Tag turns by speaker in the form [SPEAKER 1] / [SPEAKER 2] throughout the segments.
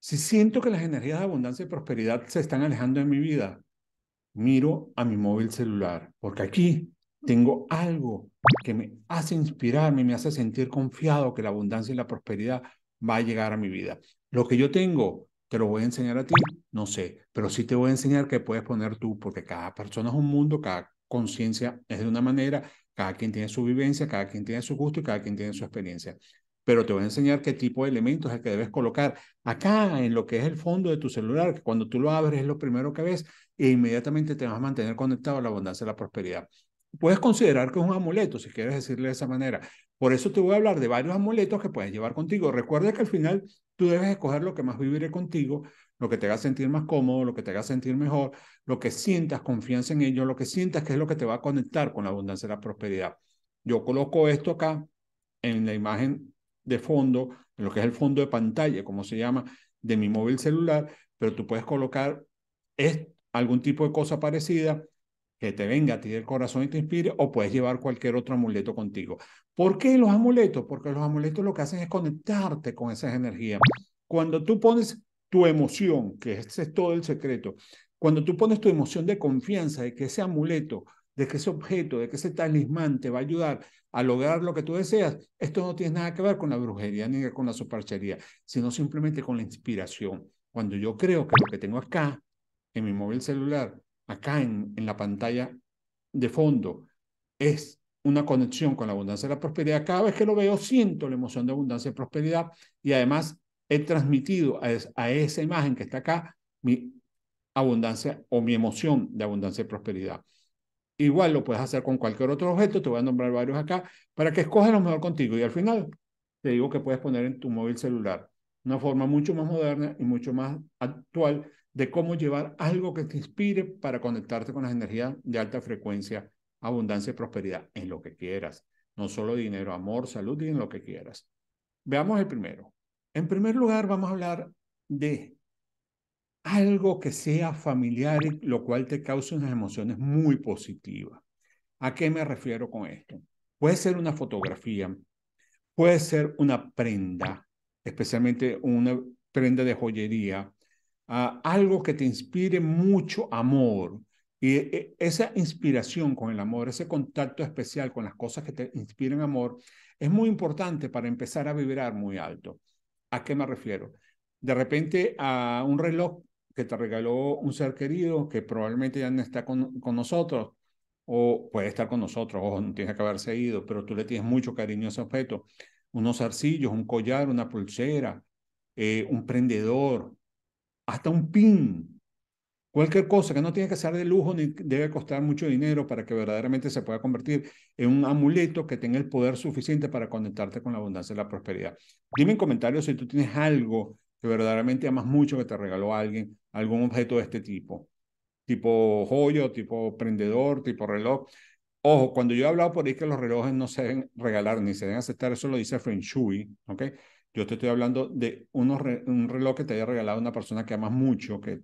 [SPEAKER 1] Si siento que las energías de abundancia y prosperidad se están alejando de mi vida, miro a mi móvil celular, porque aquí tengo algo que me hace inspirarme, me hace sentir confiado que la abundancia y la prosperidad va a llegar a mi vida. Lo que yo tengo, te lo voy a enseñar a ti, no sé, pero sí te voy a enseñar que puedes poner tú, porque cada persona es un mundo, cada conciencia es de una manera, cada quien tiene su vivencia, cada quien tiene su gusto y cada quien tiene su experiencia pero te voy a enseñar qué tipo de elementos es el que debes colocar. Acá, en lo que es el fondo de tu celular, que cuando tú lo abres es lo primero que ves, e inmediatamente te vas a mantener conectado a la abundancia y la prosperidad. Puedes considerar que es un amuleto, si quieres decirle de esa manera. Por eso te voy a hablar de varios amuletos que puedes llevar contigo. Recuerda que al final tú debes escoger lo que más viviré contigo, lo que te haga sentir más cómodo, lo que te haga sentir mejor, lo que sientas confianza en ello, lo que sientas que es lo que te va a conectar con la abundancia y la prosperidad. Yo coloco esto acá en la imagen de fondo, en lo que es el fondo de pantalla, como se llama, de mi móvil celular, pero tú puedes colocar es, algún tipo de cosa parecida que te venga a ti del corazón y te inspire, o puedes llevar cualquier otro amuleto contigo. ¿Por qué los amuletos? Porque los amuletos lo que hacen es conectarte con esas energías. Cuando tú pones tu emoción, que ese es todo el secreto, cuando tú pones tu emoción de confianza de que ese amuleto de que ese objeto, de que ese talismán te va a ayudar a lograr lo que tú deseas, esto no tiene nada que ver con la brujería ni con la superchería, sino simplemente con la inspiración. Cuando yo creo que lo que tengo acá, en mi móvil celular, acá en, en la pantalla de fondo, es una conexión con la abundancia y la prosperidad. Cada vez que lo veo, siento la emoción de abundancia y prosperidad y además he transmitido a, esa imagen que está acá mi abundancia o mi emoción de abundancia y prosperidad. Igual lo puedes hacer con cualquier otro objeto, te voy a nombrar varios acá, para que escojas lo mejor contigo. Y al final, te digo que puedes poner en tu móvil celular una forma mucho más moderna y mucho más actual de cómo llevar algo que te inspire para conectarte con las energías de alta frecuencia, abundancia y prosperidad en lo que quieras. No solo dinero, amor, salud y en lo que quieras. Veamos el primero. En primer lugar, vamos a hablar de algo que sea familiar y lo cual te cause unas emociones muy positivas. ¿A qué me refiero con esto? Puede ser una fotografía, puede ser una prenda, especialmente una prenda de joyería, ah, algo que te inspire mucho amor. Y eh, esa inspiración con el amor, ese contacto especial con las cosas que te inspiran amor, es muy importante para empezar a vibrar muy alto. ¿A qué me refiero? De repente a un reloj te regaló un ser querido que probablemente ya no está con, nosotros o puede estar con nosotros o no tiene que haberse ido, pero tú le tienes mucho cariño a ese objeto. Unos arcillos, un collar, una pulsera, eh, un prendedor, hasta un pin. Cualquier cosa que no tiene que ser de lujo ni debe costar mucho dinero para que verdaderamente se pueda convertir en un amuleto que tenga el poder suficiente para conectarte con la abundancia y la prosperidad. Dime en comentarios si tú tienes algo que verdaderamente amas mucho que te regaló alguien, algún objeto de este tipo, tipo joyo, tipo prendedor, tipo reloj. Ojo, cuando yo he hablado por ahí que los relojes no se deben regalar ni se deben aceptar, eso lo dice Feng Shui, ¿ok? Yo te estoy hablando de un reloj que te haya regalado una persona que amas mucho, que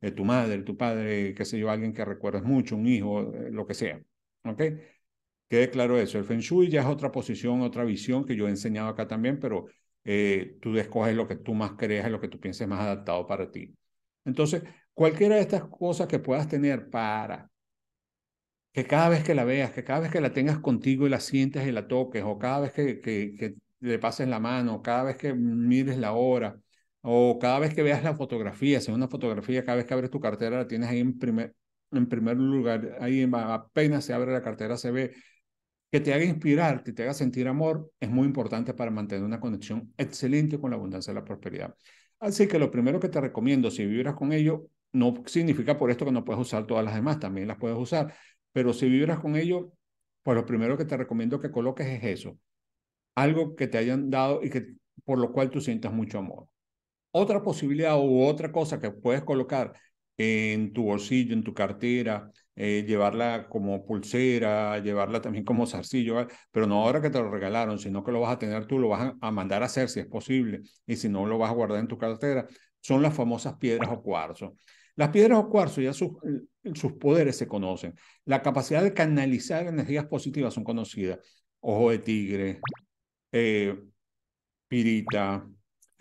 [SPEAKER 1] eh, tu madre, tu padre, qué sé yo, alguien que recuerdas mucho, un hijo, eh, lo que sea, ¿ok? Quede claro eso. El Feng Shui ya es otra posición, otra visión que yo he enseñado acá también, pero eh, tú escoges lo que tú más creas y lo que tú pienses más adaptado para ti. Entonces, cualquiera de estas cosas que puedas tener para que cada vez que la veas, que cada vez que la tengas contigo y la sientes y la toques, o cada vez que, le pases la mano, cada vez que mires la hora, o cada vez que veas la fotografía, si una fotografía, cada vez que abres tu cartera la tienes ahí en primer, en primer lugar, ahí apenas se abre la cartera se ve que te haga inspirar, que te haga sentir amor, es muy importante para mantener una conexión excelente con la abundancia y la prosperidad. Así que lo primero que te recomiendo, si vibras con ello, no significa por esto que no puedes usar todas las demás, también las puedes usar, pero si vibras con ello, pues lo primero que te recomiendo que coloques es eso, algo que te hayan dado y que por lo cual tú sientas mucho amor. Otra posibilidad u otra cosa que puedes colocar en tu bolsillo, en tu cartera, eh, llevarla como pulsera, llevarla también como zarcillo, pero no ahora que te lo regalaron, sino que lo vas a tener tú, lo vas a, mandar a hacer si es posible, y si no, lo vas a guardar en tu cartera. Son las famosas piedras o cuarzo. Las piedras o cuarzo ya sus, sus poderes se conocen. La capacidad de canalizar energías positivas son conocidas. Ojo de tigre, eh, pirita,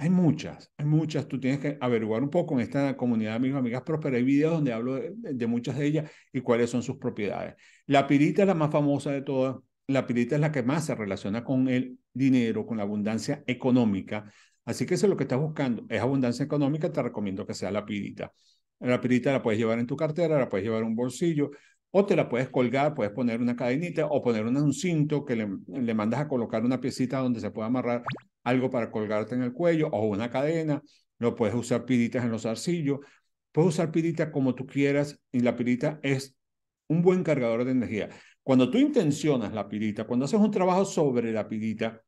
[SPEAKER 1] hay muchas, hay muchas. Tú tienes que averiguar un poco en esta comunidad de amigas pero Hay videos donde hablo de, muchas de ellas y cuáles son sus propiedades. La pirita es la más famosa de todas. La pirita es la que más se relaciona con el dinero, con la abundancia económica. Así que si lo que estás buscando. Es abundancia económica, te recomiendo que sea la pirita. La pirita la puedes llevar en tu cartera, la puedes llevar en un bolsillo, o te la puedes colgar, puedes poner una cadenita o poner un cinto que le, le, mandas a colocar una piecita donde se pueda amarrar algo para colgarte en el cuello o una cadena, no puedes usar piritas en los arcillos, puedes usar pirita como tú quieras y la pirita es un buen cargador de energía. Cuando tú intencionas la pirita, cuando haces un trabajo sobre la pirita,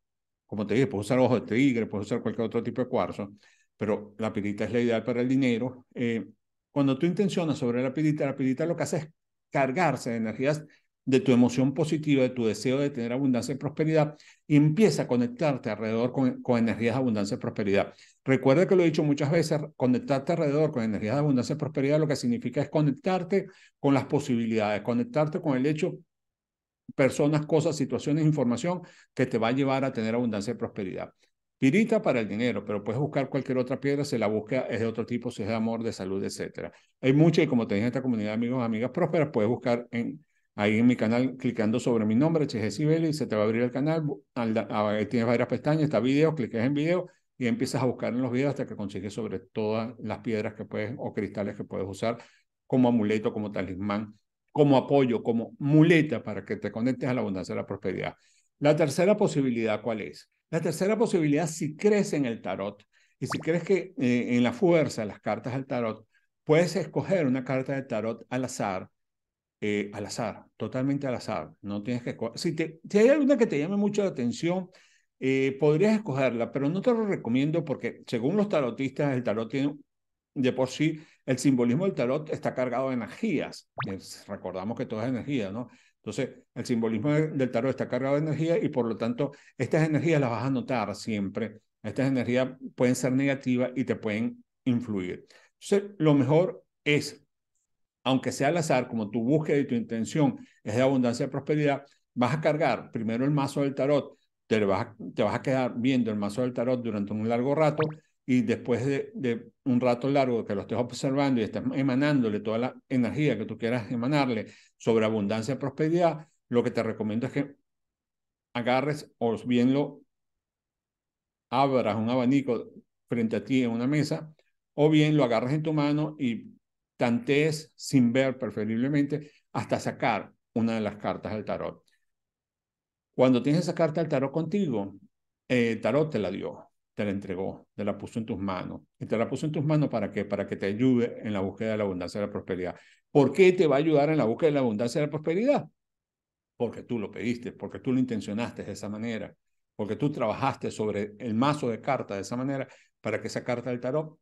[SPEAKER 1] como te dije, puedes usar ojo de tigre, puedes usar cualquier otro tipo de cuarzo, pero la pirita es la ideal para el dinero. Eh, cuando tú intencionas sobre la pirita, la pirita lo que hace es cargarse de energías de tu emoción positiva, de tu deseo de tener abundancia y prosperidad, y empieza a conectarte alrededor con, energías de abundancia y prosperidad. Recuerda que lo he dicho muchas veces, conectarte alrededor con energías de abundancia y prosperidad lo que significa es conectarte con las posibilidades, conectarte con el hecho, personas, cosas, situaciones, información que te va a llevar a tener abundancia y prosperidad. Pirita para el dinero, pero puedes buscar cualquier otra piedra si la busca es de otro tipo, si es de amor, de salud, etc. Hay muchas y como te dije, en esta comunidad amigos, amigas prósperas, puedes buscar en ahí en mi canal, clicando sobre mi nombre, Chejesi y se te va a abrir el canal. tienes varias pestañas, está video, cliques en video y empiezas a buscar en los videos hasta que consigues sobre todas las piedras que puedes o cristales que puedes usar como amuleto, como talismán, como apoyo, como muleta para que te conectes a la abundancia y la prosperidad. La tercera posibilidad, ¿cuál es? La tercera posibilidad, si crees en el tarot y si crees que eh, en la fuerza, las cartas del tarot, puedes escoger una carta del tarot al azar eh, al azar, totalmente al azar. No tienes que si, si, hay alguna que te llame mucho la atención, eh, podrías escogerla, pero no te lo recomiendo porque según los tarotistas, el tarot tiene de por sí, el simbolismo del tarot está cargado de energías. recordamos que todo es energía, ¿no? Entonces, el simbolismo del tarot está cargado de energía y por lo tanto, estas energías las vas a notar siempre. Estas energías pueden ser negativas y te pueden influir. Entonces, lo mejor es aunque sea al azar, como tu búsqueda y tu intención es de abundancia y prosperidad, vas a cargar primero el mazo del tarot, te vas, a, te quedar viendo el mazo del tarot durante un largo rato y después de, de un rato largo que lo estés observando y estés emanándole toda la energía que tú quieras emanarle sobre abundancia y prosperidad, lo que te recomiendo es que agarres o bien lo abras un abanico frente a ti en una mesa o bien lo agarras en tu mano y tantees sin ver preferiblemente hasta sacar una de las cartas del tarot. Cuando tienes esa carta del tarot contigo, el tarot te la dio, te la entregó, te la puso en tus manos. ¿Y te la puso en tus manos para qué? Para que te ayude en la búsqueda de la abundancia y la prosperidad. ¿Por qué te va a ayudar en la búsqueda de la abundancia y la prosperidad? Porque tú lo pediste, porque tú lo intencionaste de esa manera, porque tú trabajaste sobre el mazo de cartas de esa manera para que esa carta del tarot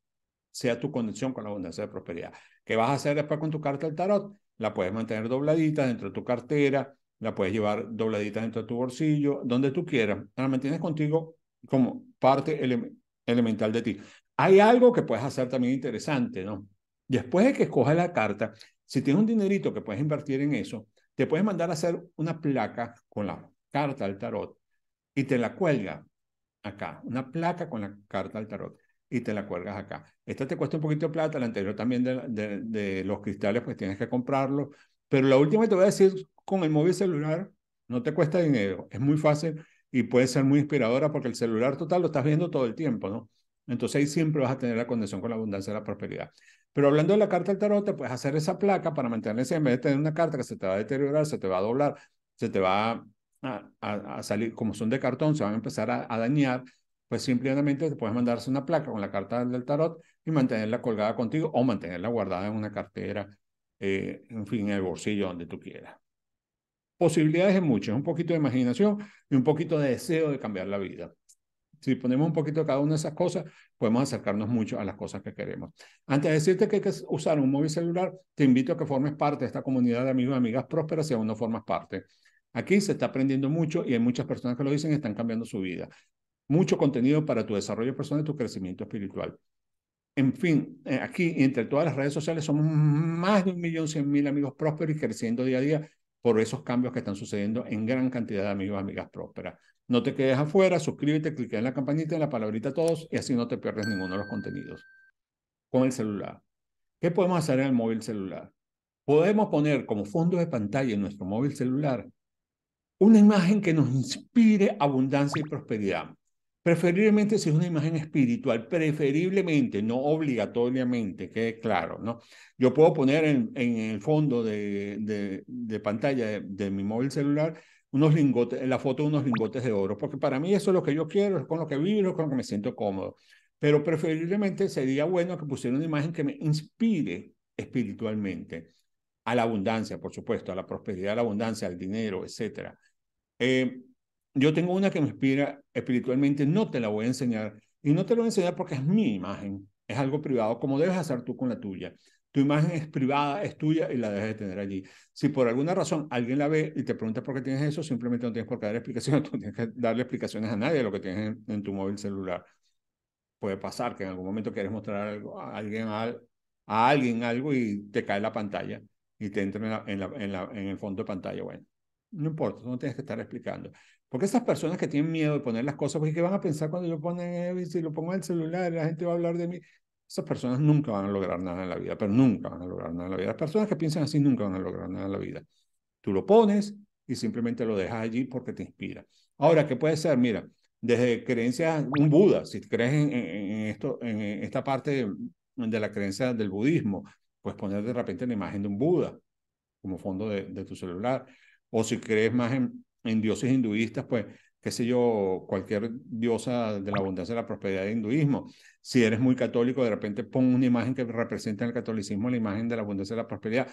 [SPEAKER 1] sea tu conexión con la abundancia de prosperidad. ¿Qué vas a hacer después con tu carta del tarot? La puedes mantener dobladita dentro de tu cartera, la puedes llevar dobladita dentro de tu bolsillo, donde tú quieras. La mantienes contigo como parte elemental de ti. Hay algo que puedes hacer también interesante, ¿no? Después de que escojas la carta, si tienes un dinerito que puedes invertir en eso, te puedes mandar a hacer una placa con la carta del tarot y te la cuelga acá, una placa con la carta del tarot y te la cuelgas acá. Esta te cuesta un poquito de plata, la anterior también de, de, los cristales, pues tienes que comprarlo Pero la última te voy a decir, con el móvil celular no te cuesta dinero, es muy fácil y puede ser muy inspiradora porque el celular total lo estás viendo todo el tiempo, ¿no? Entonces ahí siempre vas a tener la conexión con la abundancia y la prosperidad. Pero hablando de la carta del tarot, te puedes hacer esa placa para mantenerla en vez de tener una carta que se te va a deteriorar, se te va a doblar, se te va a, salir, como son de cartón, se van a empezar a dañar, pues simplemente te puedes mandarse una placa con la carta del tarot y mantenerla colgada contigo o mantenerla guardada en una cartera, eh, en fin, en el bolsillo, donde tú quieras. Posibilidades en muchas, un poquito de imaginación y un poquito de deseo de cambiar la vida. Si ponemos un poquito de cada una de esas cosas, podemos acercarnos mucho a las cosas que queremos. Antes de decirte que hay que usar un móvil celular, te invito a que formes parte de esta comunidad de amigos y amigas prósperas si aún no formas parte. Aquí se está aprendiendo mucho y hay muchas personas que lo dicen, están cambiando su vida mucho contenido para tu desarrollo personal y tu crecimiento espiritual. En fin, eh, aquí entre todas las redes sociales somos más de un millón cien mil amigos prósperos y creciendo día a día por esos cambios que están sucediendo en gran cantidad de amigos y amigas prósperas. No te quedes afuera, suscríbete, clica en la campanita, en la palabrita todos y así no te pierdes ninguno de los contenidos. Con el celular. ¿Qué podemos hacer en el móvil celular? Podemos poner como fondo de pantalla en nuestro móvil celular una imagen que nos inspire abundancia y prosperidad. Preferiblemente si es una imagen espiritual, preferiblemente, no obligatoriamente, quede claro, ¿no? Yo puedo poner en, en el fondo de, de, pantalla de, mi móvil celular unos lingotes, la foto de unos lingotes de oro, porque para mí eso es lo que yo quiero, es con lo que vivo, con lo que me siento cómodo. Pero preferiblemente sería bueno que pusiera una imagen que me inspire espiritualmente a la abundancia, por supuesto, a la prosperidad, a la abundancia, al dinero, etcétera. Eh, yo tengo una que me inspira espiritualmente, no te la voy a enseñar. Y no te lo voy a enseñar porque es mi imagen, es algo privado, como debes hacer tú con la tuya. Tu imagen es privada, es tuya y la debes de tener allí. Si por alguna razón alguien la ve y te pregunta por qué tienes eso, simplemente no tienes por qué dar explicaciones, tú no tienes que darle explicaciones a nadie de lo que tienes en, tu móvil celular. Puede pasar que en algún momento quieres mostrar algo, a, alguien, a, alguien algo y te cae la pantalla y te entra en, la, en, la, en el fondo de pantalla. Bueno, no importa, no tienes que estar explicando. Porque esas personas que tienen miedo de poner las cosas, porque ¿qué van a pensar cuando yo el, si lo pongo en el celular, la gente va a hablar de mí? Esas personas nunca van a lograr nada en la vida, pero nunca van a lograr nada en la vida. Las personas que piensan así nunca van a lograr nada en la vida. Tú lo pones y simplemente lo dejas allí porque te inspira. Ahora, ¿qué puede ser? Mira, desde creencias, un Buda, si crees en, esto, en esta parte de la creencia del budismo, puedes poner de repente la imagen de un Buda como fondo de tu celular o si crees más en, dioses hinduistas, pues qué sé yo, cualquier diosa de la abundancia, y la prosperidad de hinduismo. Si eres muy católico, de repente pon una imagen que representa en el catolicismo la imagen de la abundancia, y la prosperidad.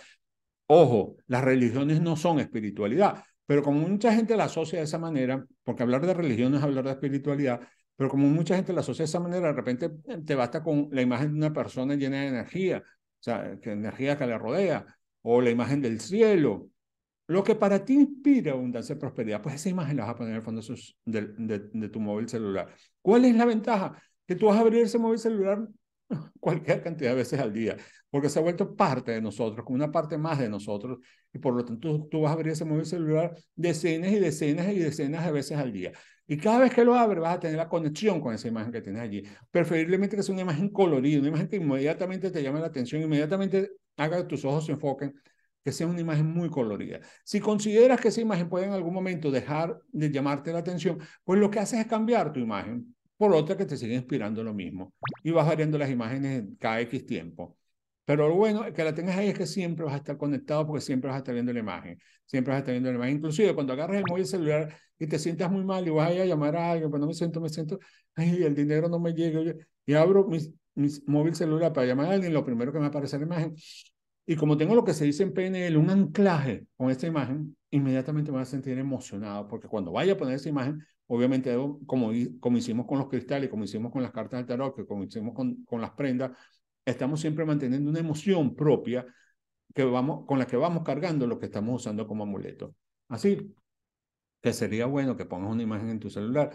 [SPEAKER 1] Ojo, las religiones no son espiritualidad, pero como mucha gente la asocia de esa manera, porque hablar de religión es hablar de espiritualidad, pero como mucha gente la asocia de esa manera, de repente eh, te basta con la imagen de una persona llena de energía, o sea, que energía que la rodea, o la imagen del cielo, lo que para ti inspira abundancia y prosperidad, pues esa imagen la vas a poner en el fondo de, de tu móvil celular. ¿Cuál es la ventaja? Que tú vas a abrir ese móvil celular cualquier cantidad de veces al día, porque se ha vuelto parte de nosotros, como una parte más de nosotros, y por lo tanto tú, tú vas a abrir ese móvil celular decenas y decenas y decenas de veces al día. Y cada vez que lo abres vas a tener la conexión con esa imagen que tienes allí. Preferiblemente que sea una imagen colorida, una imagen que inmediatamente te llame la atención, inmediatamente haga que tus ojos se enfoquen que sea una imagen muy colorida. Si consideras que esa imagen puede en algún momento dejar de llamarte la atención, pues lo que haces es cambiar tu imagen por otra que te sigue inspirando lo mismo y vas variando las imágenes cada X tiempo. Pero lo bueno que la tengas ahí es que siempre vas a estar conectado porque siempre vas a estar viendo la imagen. Siempre vas a estar viendo la imagen. Inclusive cuando agarras el móvil celular y te sientas muy mal y vas a llamar a alguien, pues no me siento, me siento, ay, el dinero no me llega. Y abro mi, móvil celular para llamar a alguien, lo primero que me aparece la imagen y como tengo lo que se dice en PNL, un anclaje con esta imagen, inmediatamente me voy a sentir emocionado, porque cuando vaya a poner esa imagen, obviamente como, como hicimos con los cristales, como hicimos con las cartas del tarot, como hicimos con, las prendas, estamos siempre manteniendo una emoción propia que vamos, con la que vamos cargando lo que estamos usando como amuleto. Así que sería bueno que pongas una imagen en tu celular.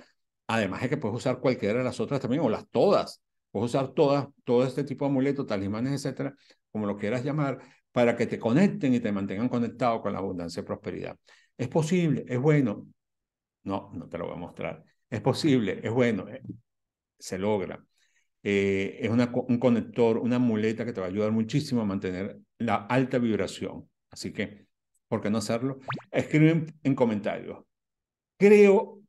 [SPEAKER 1] Además es que puedes usar cualquiera de las otras también, o las todas. Puedes usar todo este tipo de amuletos, talismanes, etcétera, como lo quieras llamar, para que te conecten y te mantengan conectado con la abundancia y prosperidad. Es posible, es bueno. No, no te lo voy a mostrar. Es posible, es bueno, eh, se logra. Eh, es una, un conector, una amuleta que te va a ayudar muchísimo a mantener la alta vibración. Así que, ¿por qué no hacerlo? Escriben en comentarios. Creo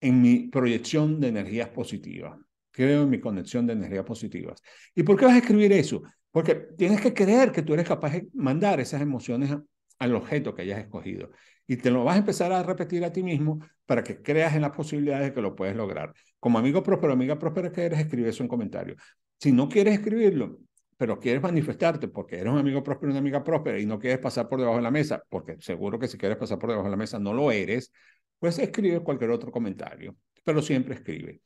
[SPEAKER 1] en mi proyección de energías positivas creo en mi conexión de energías positivas. ¿Y por qué vas a escribir eso? Porque tienes que creer que tú eres capaz de mandar esas emociones al objeto que hayas escogido. Y te lo vas a empezar a repetir a ti mismo para que creas en las posibilidades de que lo puedes lograr. Como amigo próspero, amiga próspera que eres, escribe eso en comentario. Si no quieres escribirlo, pero quieres manifestarte porque eres un amigo próspero, una amiga próspera y no quieres pasar por debajo de la mesa, porque seguro que si quieres pasar por debajo de la mesa no lo eres, pues escribe cualquier otro comentario, pero siempre escribe.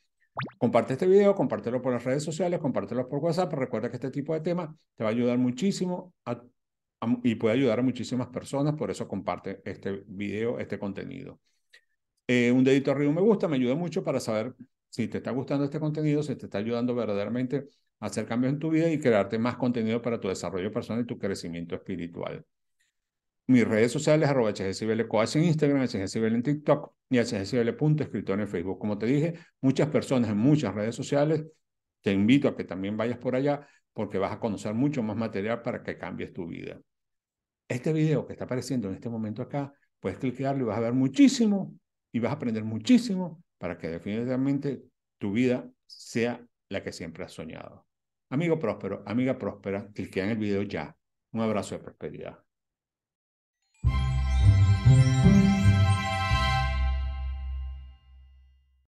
[SPEAKER 1] Comparte este video, compártelo por las redes sociales, compártelo por WhatsApp. Recuerda que este tipo de temas te va a ayudar muchísimo y puede ayudar a muchísimas personas. Por eso comparte este video, este contenido. Eh, un dedito arriba, un me gusta, me ayuda mucho para saber si te está gustando este contenido, si te está ayudando verdaderamente a hacer cambios en tu vida y crearte más contenido para tu desarrollo personal y tu crecimiento espiritual mis redes sociales, arroba hsblcoach en Instagram, hsbl en TikTok y hsbl.escritor en Facebook. Como te dije, muchas personas en muchas redes sociales, te invito a que también vayas por allá porque vas a conocer mucho más material para que cambies tu vida. Este video que está apareciendo en este momento acá, puedes cliquearlo y vas a ver muchísimo y vas a aprender muchísimo para que definitivamente tu vida sea la que siempre has soñado. Amigo próspero, amiga próspera, cliquea en el video ya. Un abrazo de prosperidad.